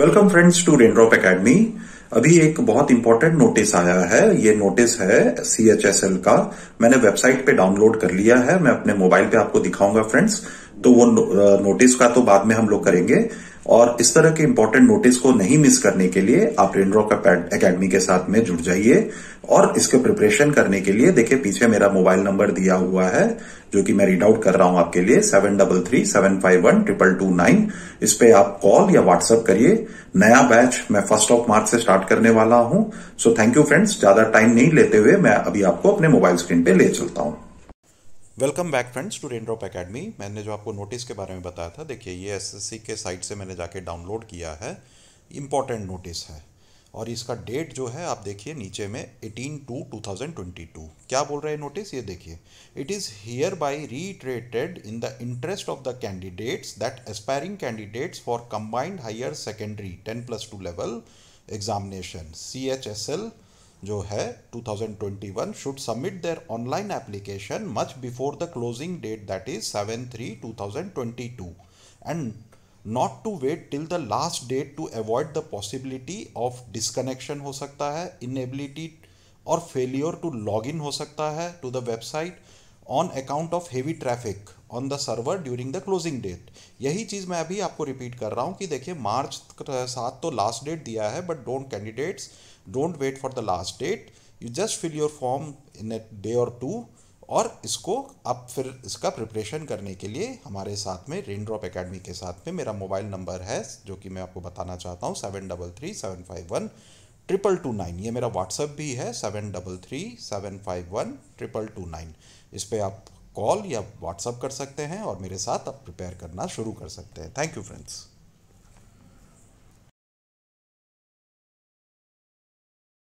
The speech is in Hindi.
welcome friends to raindrop academy अभी एक बहुत इंपॉर्टेंट नोटिस आया है ये नोटिस है सी एच एस एल का मैंने वेबसाइट पे डाउनलोड कर लिया है मैं अपने मोबाइल पे आपको दिखाऊंगा फ्रेंड्स तो वो नोटिस uh, का तो बाद में हम लोग करेंगे और इस तरह के इंपॉर्टेंट नोटिस को नहीं मिस करने के लिए आप रेनड्रॉप अकेडमी के साथ में जुड़ जाइए और इसके प्रिपरेशन करने के लिए देखिए पीछे मेरा मोबाइल नंबर दिया हुआ है जो कि मैं रीड आउट कर रहा हूं आपके लिए seven double three seven five one triple two nine इस पे आप कॉल या व्हाट्सएप करिए नया बैच मैं फर्स्ट ऑफ मार्च से स्टार्ट करने वाला हूं सो थैंक यू फ्रेंड्स ज्यादा टाइम नहीं लेते हुए मैं अभी आपको अपने मोबाइल स्क्रीन पे ले चलता हूं welcome back friends to raindrop academy मैंने जो आपको नोटिस के बारे में बताया था देखिए ये एसएससी के साइट से मैंने जाके डाउनलोड किया है इम्पॉर्टेंट नोटिस है और इसका डेट जो है आप देखिए नीचे में eighteen two two thousand twenty two क्या बोल रहे हैं नोटिस ये देखिए it is hereby reiterated in the interest of the candidates that aspiring candidates for combined higher secondary ten plus two level examination C H S L जो है 2021 should submit their online application much before the closing date that is seven three two thousand twenty two and not to wait till the last date to avoid the possibility of disconnection हो सकता है इनएबिलिटी और फेलियर टू लॉग इन हो सकता है to the website on account of heavy traffic on the server during the closing date यही चीज़ मैं अभी आपको रिपीट कर रहा हूँ कि देखिए मार्च सात तो लास्ट डेट दिया है but don't candidates don't wait for the last date you just fill your form in a day और टू और इसको आप फिर इसका प्रिपरेशन करने के लिए हमारे साथ में रेन ड्रॉप अकेडमी के साथ में मेरा मोबाइल नंबर है जो कि मैं आपको बताना चाहता हूँ seven double three seven five one triple two nine ये मेरा व्हाट्सअप भी है seven double three seven five one triple two nine इस पर आप कॉल या व्हाट्सअप कर सकते हैं और मेरे साथ आप प्रिपेयर करना शुरू कर सकते हैं थैंक यू फ्रेंड्स